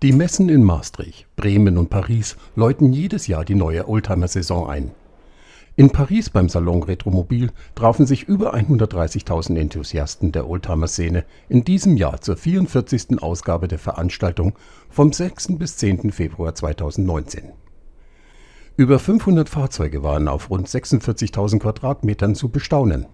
Die Messen in Maastricht, Bremen und Paris läuten jedes Jahr die neue Oldtimer-Saison ein. In Paris beim Salon Retromobil trafen sich über 130.000 Enthusiasten der Oldtimer-Szene in diesem Jahr zur 44. Ausgabe der Veranstaltung vom 6. bis 10. Februar 2019. Über 500 Fahrzeuge waren auf rund 46.000 Quadratmetern zu bestaunen.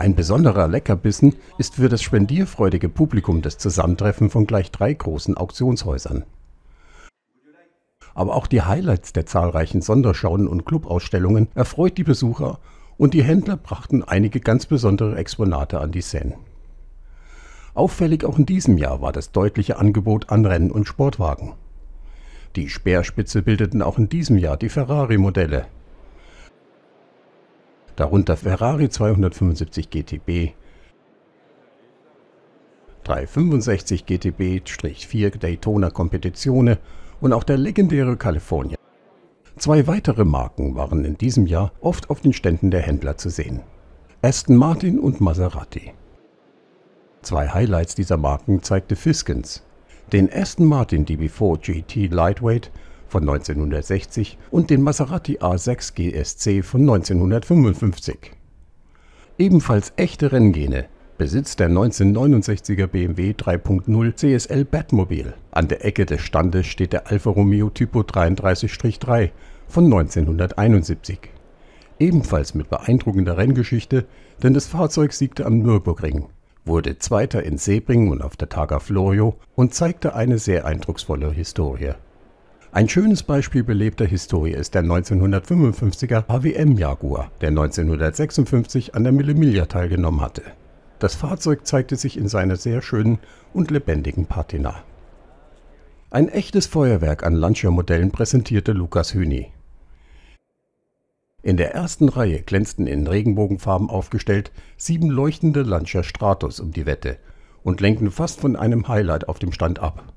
Ein besonderer Leckerbissen ist für das spendierfreudige Publikum das Zusammentreffen von gleich drei großen Auktionshäusern. Aber auch die Highlights der zahlreichen Sonderschauen und Clubausstellungen erfreut die Besucher und die Händler brachten einige ganz besondere Exponate an die Seine. Auffällig auch in diesem Jahr war das deutliche Angebot an Rennen- und Sportwagen. Die Speerspitze bildeten auch in diesem Jahr die Ferrari-Modelle, darunter Ferrari 275 GTB, 365 GTB-4 Daytona Competizione und auch der legendäre California. Zwei weitere Marken waren in diesem Jahr oft auf den Ständen der Händler zu sehen. Aston Martin und Maserati. Zwei Highlights dieser Marken zeigte Fiskens. Den Aston Martin DB4 GT Lightweight von 1960 und den Maserati A6 GSC von 1955. Ebenfalls echte Renngene besitzt der 1969er BMW 3.0 CSL Batmobil. An der Ecke des Standes steht der Alfa Romeo Typo 33-3 von 1971. Ebenfalls mit beeindruckender Renngeschichte, denn das Fahrzeug siegte am Nürburgring, wurde Zweiter in Sebring und auf der Targa Florio und zeigte eine sehr eindrucksvolle Historie. Ein schönes Beispiel belebter Historie ist der 1955er HWM Jaguar, der 1956 an der Millemilla teilgenommen hatte. Das Fahrzeug zeigte sich in seiner sehr schönen und lebendigen Patina. Ein echtes Feuerwerk an Lancia-Modellen präsentierte Lukas Hüni. In der ersten Reihe glänzten in Regenbogenfarben aufgestellt sieben leuchtende Lancia Stratos um die Wette und lenkten fast von einem Highlight auf dem Stand ab,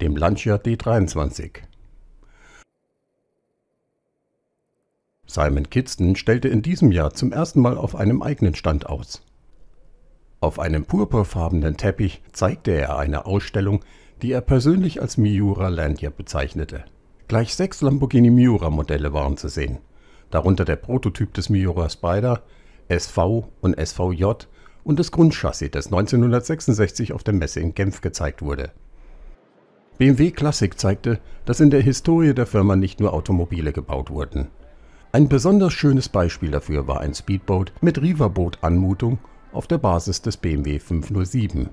dem Lancia D23. Simon Kidston stellte in diesem Jahr zum ersten Mal auf einem eigenen Stand aus. Auf einem purpurfarbenen Teppich zeigte er eine Ausstellung, die er persönlich als Miura Landia bezeichnete. Gleich sechs Lamborghini Miura Modelle waren zu sehen, darunter der Prototyp des Miura Spider, SV und SVJ und das Grundchassis, das 1966 auf der Messe in Genf gezeigt wurde. BMW Classic zeigte, dass in der Historie der Firma nicht nur Automobile gebaut wurden. Ein besonders schönes Beispiel dafür war ein Speedboat mit riverboot anmutung auf der Basis des BMW 507.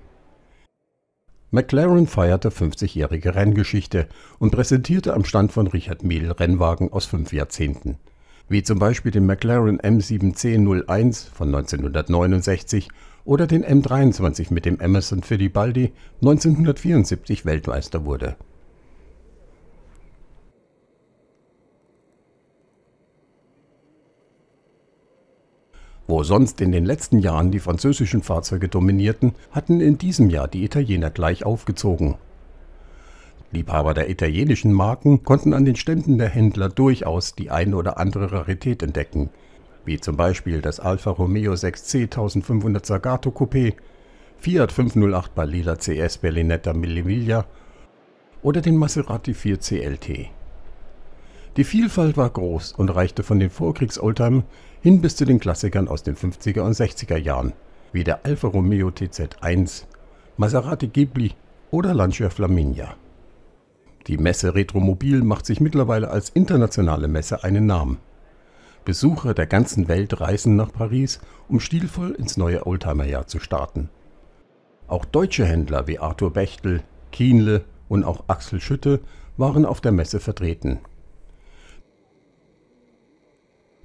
McLaren feierte 50-jährige Renngeschichte und präsentierte am Stand von Richard Mehl Rennwagen aus fünf Jahrzehnten, wie zum Beispiel den McLaren M7C01 von 1969 oder den M23, mit dem Emerson Fittipaldi 1974 Weltmeister wurde. Wo sonst in den letzten Jahren die französischen Fahrzeuge dominierten, hatten in diesem Jahr die Italiener gleich aufgezogen. Liebhaber der italienischen Marken konnten an den Ständen der Händler durchaus die eine oder andere Rarität entdecken, wie zum Beispiel das Alfa Romeo 6C 1500 Sagato Coupé, Fiat 508 Balila CS Berlinetta Millimiglia oder den Maserati 4 CLT. Die Vielfalt war groß und reichte von den Vorkriegs-Oldtimern hin bis zu den Klassikern aus den 50er und 60er Jahren, wie der Alfa Romeo TZ1, Maserati Ghibli oder Lancia Flaminia. Die Messe Retromobil macht sich mittlerweile als internationale Messe einen Namen. Besucher der ganzen Welt reisen nach Paris, um stilvoll ins neue Oldtimerjahr zu starten. Auch deutsche Händler wie Arthur Bechtel, Kienle und auch Axel Schütte waren auf der Messe vertreten.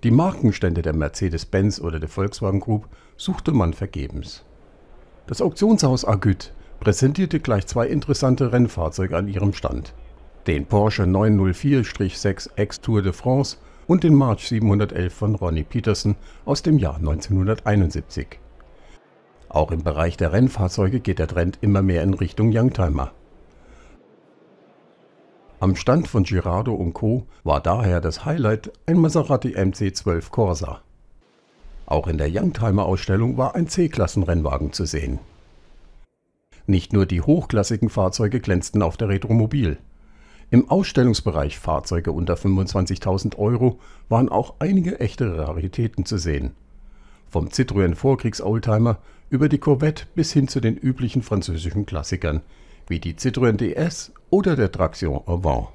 Die Markenstände der Mercedes-Benz oder der Volkswagen Group suchte man vergebens. Das Auktionshaus Agüt präsentierte gleich zwei interessante Rennfahrzeuge an ihrem Stand. Den Porsche 904-6 Ex Tour de France und den March 711 von Ronnie Peterson aus dem Jahr 1971. Auch im Bereich der Rennfahrzeuge geht der Trend immer mehr in Richtung Youngtimer. Am Stand von Girardo Co. war daher das Highlight ein Maserati MC12 Corsa. Auch in der Youngtimer-Ausstellung war ein C-Klassen-Rennwagen zu sehen. Nicht nur die hochklassigen Fahrzeuge glänzten auf der Retromobil. Im Ausstellungsbereich Fahrzeuge unter 25.000 Euro waren auch einige echte Raritäten zu sehen. Vom Citroën Vorkriegs-Oldtimer über die Corvette bis hin zu den üblichen französischen Klassikern, wie die Citroën DS oder der Traction Avant.